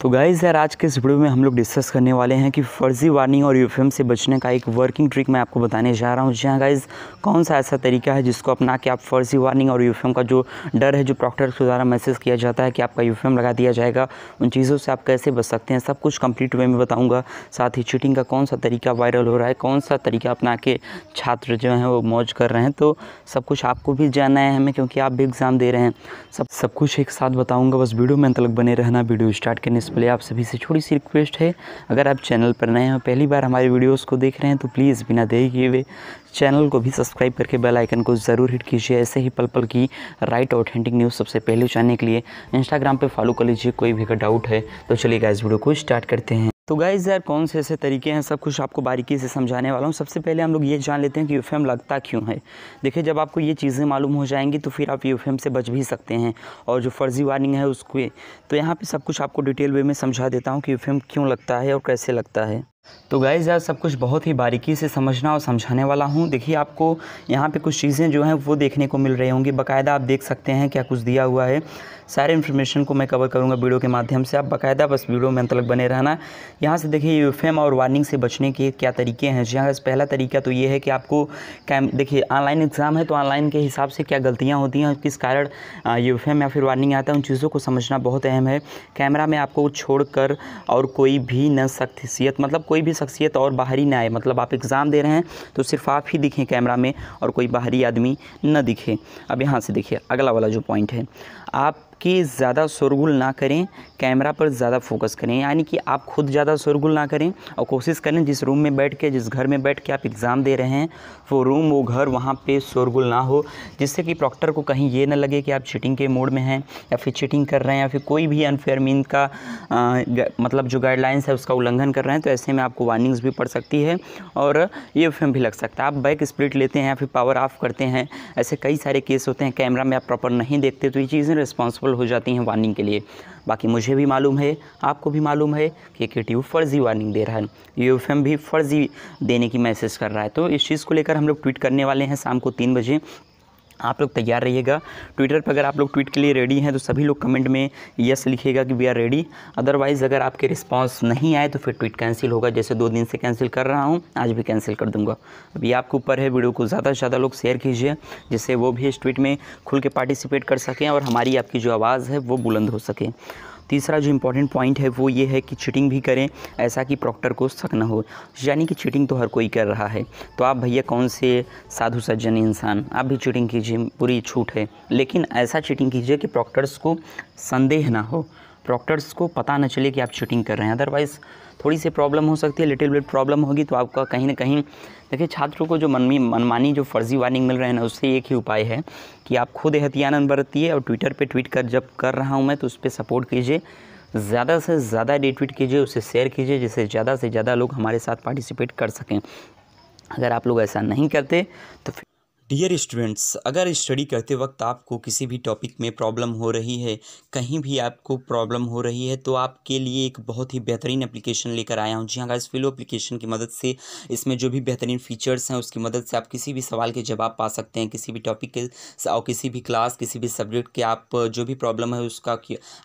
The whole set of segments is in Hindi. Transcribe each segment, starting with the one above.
तो गाइज़ यार आज के इस वीडियो में हम लोग डिस्कस करने वाले हैं कि फ़र्ज़ी वार्निंग और यू से बचने का एक वर्किंग ट्रिक मैं आपको बताने जा रहा हूँ जी हाँ गाइज़ कौन सा ऐसा तरीका है जिसको अपना के आप फ़र्ज़ी वार्निंग और यू का जो डर है जो प्रॉक्टर के द्वारा मैसेज किया जाता है कि आपका यू लगा दिया जाएगा उन चीज़ों से आप कैसे बच सकते हैं सब कुछ कम्प्लीट वे में बताऊँगा साथ ही चीटिंग का कौन सा तरीका वायरल हो रहा है कौन सा तरीका अपना के छात्र जो हैं वो मौज कर रहे हैं तो सब कुछ आपको भी जानना है हमें क्योंकि आप भी एग्ज़ाम दे रहे हैं सब सब कुछ एक साथ बताऊँगा बस वीडियो में तक बने रहना वीडियो स्टार्ट करने इस पहले आप सभी से छोटी सी रिक्वेस्ट है अगर आप चैनल पर नए हैं पहली बार हमारी वीडियोस को देख रहे हैं तो प्लीज़ बिना देरी किए हुए चैनल को भी सब्सक्राइब करके बेल आइकन को ज़रूर हिट कीजिए ऐसे ही पल पल की राइट ऑथेंटिक न्यूज़ सबसे पहले जानने के लिए इंस्टाग्राम पर फॉलो कर लीजिए कोई भी अगर डाउट है तो चलिएगा इस वीडियो को स्टार्ट करते हैं तो गाइज़ यार कौन से ऐसे तरीके हैं सब कुछ आपको बारीकी से समझाने वाला हूँ सबसे पहले हम लोग ये जान लेते हैं कि यूफेम लगता क्यों है देखिए जब आपको ये चीज़ें मालूम हो जाएंगी तो फिर आप यूफेम से बच भी सकते हैं और जो फर्जी वार्निंग है उसको तो यहाँ पे सब कुछ आपको डिटेल वे में समझा देता हूँ कि यूफेम क्यों लगता है और कैसे लगता है तो गाइज़ यार सब कुछ बहुत ही बारीकी से समझना और समझाने वाला हूँ देखिए आपको यहाँ पे कुछ चीज़ें जो हैं वो देखने को मिल रही होंगी बाकायदा आप देख सकते हैं क्या कुछ दिया हुआ है सारे इन्फॉर्मेशन को मैं कवर करूँगा वीडियो के माध्यम से आप बाकायदा बस वीडियो में अंत बने रहना यहाँ से देखिए यूफेम और वार्निंग से बचने के क्या तरीके हैं जहाँ पहला तरीका तो ये है कि आपको कैम देखिए ऑनलाइन एग्ज़ाम है तो ऑनलाइन के हिसाब से क्या गलतियाँ होती हैं किस कारण यूफेम या फिर वार्निंग आता है उन चीज़ों को समझना बहुत अहम है कैमरा में आपको छोड़ कर और कोई भी न शख्सियत मतलब कोई भी शख्सियत और बाहरी ना आए मतलब आप एग्ज़ाम दे रहे हैं तो सिर्फ आप ही दिखें कैमरा में और कोई बाहरी आदमी न दिखे अब यहाँ से देखिए अगला वाला जो पॉइंट है आप कि ज़्यादा शोरगुल ना करें कैमरा पर ज़्यादा फोकस करें यानी कि आप खुद ज़्यादा शोरगुल ना करें और कोशिश करें जिस रूम में बैठ के जिस घर में बैठ के आप एग्ज़ाम दे रहे हैं वो रूम वो घर वहाँ पे शोरगुल ना हो जिससे कि प्रॉक्टर को कहीं ये ना लगे कि आप चीटिंग के मोड में हैं या फिर चीटिंग कर रहे हैं या फिर कोई भी अनफेयर मीन का आ, मतलब जो गाइडलाइंस है उसका उल्लंघन कर रहे हैं तो ऐसे में आपको वार्निंग्स भी पड़ सकती है और ये फेम भी लग सकता है आप बाइक स्प्लिट लेते हैं या फिर पावर ऑफ करते हैं ऐसे कई सारे केस होते हैं कैमरा में आप प्रॉपर नहीं देखते तो ये चीज़ें रिस्पॉन्सिबल हेल्पफुल हो जाती हैं वार्निंग के लिए बाकी मुझे भी मालूम है आपको भी मालूम है कि के फ़र्ज़ी वार्निंग दे रहा है यू भी फ़र्ज़ी देने की मैसेज कर रहा है तो इस चीज़ को लेकर हम लोग ट्वीट करने वाले हैं शाम को तीन बजे आप लोग तैयार रहिएगा ट्विटर पर अगर आप लोग ट्वीट के लिए रेडी हैं तो सभी लोग कमेंट में यस लिखिएगा कि वी आर रेडी अदरवाइज़ अगर आपके रिस्पांस नहीं आए तो फिर ट्वीट कैंसिल होगा जैसे दो दिन से कैंसिल कर रहा हूँ आज भी कैंसिल कर दूंगा अभी आपके ऊपर है वीडियो को ज़्यादा से ज़्यादा लोग शेयर कीजिए जिससे वो भी इस ट्वीट में खुल के पार्टिसिपेट कर सकें और हमारी आपकी जो आवाज़ है वो बुलंद हो सके तीसरा जो इंपॉर्टेंट पॉइंट है वो ये है कि चीटिंग भी करें ऐसा कि प्रॉक्टर को शक न हो यानी कि चीटिंग तो हर कोई कर रहा है तो आप भैया कौन से साधु सज्जन इंसान आप भी चीटिंग कीजिए पूरी छूट है लेकिन ऐसा चीटिंग कीजिए कि प्रॉक्टर्स को संदेह ना हो प्रॉक्टर्स को पता ना चले कि आप चीटिंग कर रहे हैं अदरवाइज़ थोड़ी सी प्रॉब्लम हो सकती है लिटिल बिट प्रॉब्लम होगी तो आपका कहीं ना कहीं देखिए छात्रों को जो मनमी मनमानी जो फर्जी वार्निंग मिल रहे हैं ना उससे एक ही उपाय है कि आप खुद एहतियातन बरतिए और ट्विटर पर ट्वीट कर जब कर रहा हूँ मैं तो उस पर सपोर्ट कीजिए ज़्यादा से ज़्यादा रिट्वीट कीजिए उसे शेयर कीजिए जिससे ज़्यादा से ज़्यादा लोग हमारे साथ पार्टिसिपेट कर सकें अगर आप लोग ऐसा नहीं करते तो फिर डियर स्टूडेंट्स अगर स्टडी करते वक्त आपको किसी भी टॉपिक में प्रॉब्लम हो रही है कहीं भी आपको प्रॉब्लम हो रही है तो आपके लिए एक बहुत ही बेहतरीन एप्लीकेशन लेकर आया हूँ जी हाँ इस फिलो एप्लीकेशन की मदद से इसमें जो भी बेहतरीन फीचर्स हैं उसकी मदद से आप किसी भी सवाल के जवाब पा सकते हैं किसी भी टॉपिक के और किसी भी क्लास किसी भी सब्जेक्ट के आप जो भी प्रॉब्लम है उसका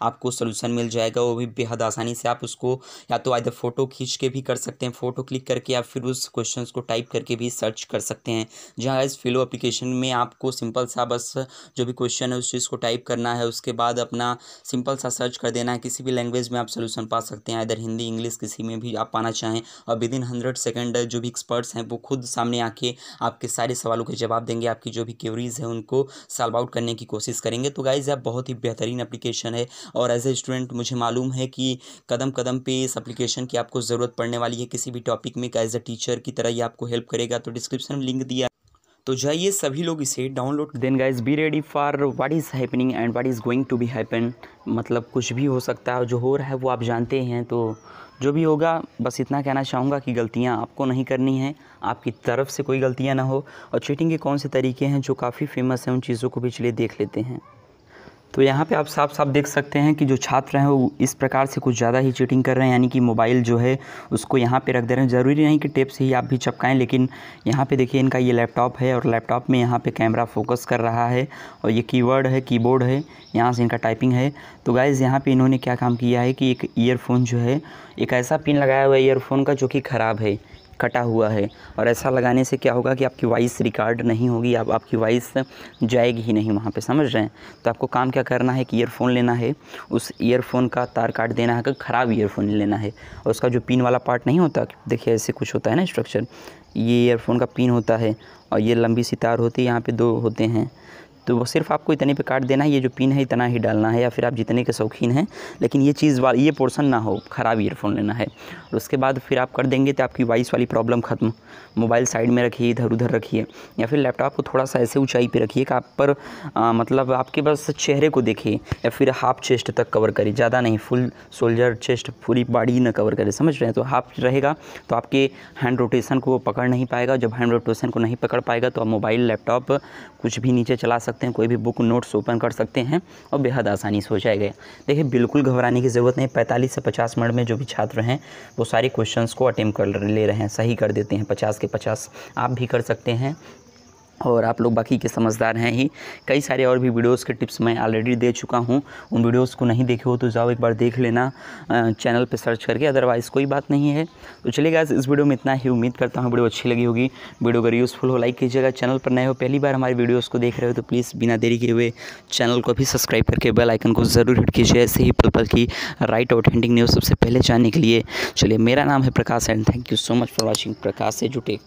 आपको सोल्यूशन मिल जाएगा वो भी बेहद आसानी से आप उसको या तो आधा फ़ोटो खींच के भी कर सकते हैं फ़ोटो क्लिक करके या फिर उस क्वेश्चन को टाइप करके भी सर्च कर सकते हैं जी हाँ इस फिलो एप्लीकेशन में आपको सिंपल सा बस जो भी क्वेश्चन है उस चीज़ को टाइप करना है उसके बाद अपना सिंपल सा सर्च कर देना है किसी भी लैंग्वेज में आप सोल्यूशन पा सकते हैं इधर हिंदी इंग्लिश किसी में भी आप पाना चाहें और विद इन हंड्रेड सेकेंड जो भी एक्सपर्ट्स हैं वो खुद सामने आके आपके सारे सवालों के जवाब देंगे आपकी जो भी क्यूरीज है उनको सॉल्व आउट करने की कोशिश करेंगे तो गाइज आप बहुत ही बेहतरीन अप्लीकेशन है और एज ए स्टूडेंट मुझे मालूम है कि कदम कदम पर इस अप्लीकेशन की आपको ज़रूरत पड़ने वाली है किसी भी टॉपिक में एज ए टीचर की तरह ही आपको हेल्प करेगा तो डिस्क्रिप्शन में लिंक दिया तो जाइए सभी लोग इसे download then guys be ready for what is happening and what is going to be happen मतलब कुछ भी हो सकता है जो हो रहा है वो आप जानते हैं तो जो भी होगा बस इतना कहना चाहूँगा कि गलतियाँ आपको नहीं करनी हैं आपकी तरफ से कोई गलतियाँ ना हो और चीटिंग के कौन से तरीके हैं जो काफ़ी फेमस हैं उन चीज़ों को भी चलिए देख लेते हैं तो यहाँ पे आप साफ साफ देख सकते हैं कि जो छात्र हैं वो इस प्रकार से कुछ ज़्यादा ही चीटिंग कर रहे हैं यानी कि मोबाइल जो है उसको यहाँ पे रख दे रहे हैं ज़रूरी नहीं कि टेप से ही आप भी चपकाएं लेकिन यहाँ पे देखिए इनका ये लैपटॉप है और लैपटॉप में यहाँ पे कैमरा फोकस कर रहा है और ये कीवर्ड है कीबोर्ड है यहाँ से इनका टाइपिंग है तो गाइज़ यहाँ पर इन्होंने क्या काम किया है कि एक ईयरफोन जो है एक ऐसा पिन लगाया हुआ है ईयरफोन का जो कि ख़राब है कटा हुआ है और ऐसा लगाने से क्या होगा कि आपकी वॉइस रिकॉर्ड नहीं होगी आप आपकी वॉइस जाएगी ही नहीं वहाँ पे समझ रहे हैं तो आपको काम क्या करना है कि ईयरफोन लेना है उस ईयरफोन का तार काट देना है ख़राब ईयरफोन लेना है और उसका जो पिन वाला पार्ट नहीं होता देखिए ऐसे कुछ होता है ना स्ट्रक्चर ये ईयरफोन का पिन होता है और ये लंबी सी तार होती है यहाँ पर दो होते हैं तो वो सिर्फ आपको इतने पे काट देना है ये जो पिन है इतना ही डालना है या फिर आप जितने के शौकीन हैं लेकिन ये चीज़ वाल ये पोर्सन ना हो ख़राब ईयरफोन लेना है और उसके बाद फिर आप कर देंगे तो आपकी वॉइस वाली प्रॉब्लम ख़त्म मोबाइल साइड में रखिए इधर उधर रखिए या फिर लैपटॉप को थोड़ा सा ऐसे ऊँचाई पर रखिए कि आप पर आ, मतलब आपके बस चेहरे को देखिए या फिर हाफ चेस्ट तक कवर करें ज़्यादा नहीं फुल शोल्जर चेस्ट पूरी बॉडी ना कवर करें समझ रहे हैं तो हाफ रहेगा तो आपके हैंड रोटेशन को पकड़ नहीं पाएगा जब हैंड रोटेशन को नहीं पकड़ पाएगा तो आप मोबाइल लैपटॉप कुछ भी नीचे चला सकते सकते हैं कोई भी बुक नोट्स ओपन कर सकते हैं और बेहद आसानी से हो जाएगा देखिए बिल्कुल घबराने की ज़रूरत नहीं पैंतालीस से पचास मिनट में जो भी छात्र हैं वो सारे क्वेश्चन को अटैम्प कर ले रहे हैं सही कर देते हैं पचास के पचास आप भी कर सकते हैं और आप लोग बाकी के समझदार हैं ही कई सारे और भी वीडियोस के टिप्स मैं ऑलरेडी दे चुका हूं उन वीडियोस को नहीं देखे हो तो जाओ एक बार देख लेना चैनल पे सर्च करके अदरवाइज़ कोई बात नहीं है तो चलिए गाइस इस वीडियो में इतना ही उम्मीद करता हूँ वीडियो अच्छी लगी होगी वीडियो अगर यूज़फुल हो लाइक कीजिएगा चैनल पर नए हो पहली बार हमारी वीडियोज़ को देख रहे हो तो प्लीज़ बिना देरी किए हुए चैनल को भी सब्सक्राइब करके बेल आइकन को ज़रूर हिट कीजिए ऐसे ही पल पल की राइट और ट्रेंडिंग न्यूज़ सबसे पहले जानने के लिए चलिए मेरा नाम है Prakash and thank you so much for watching Prakash एजुटेक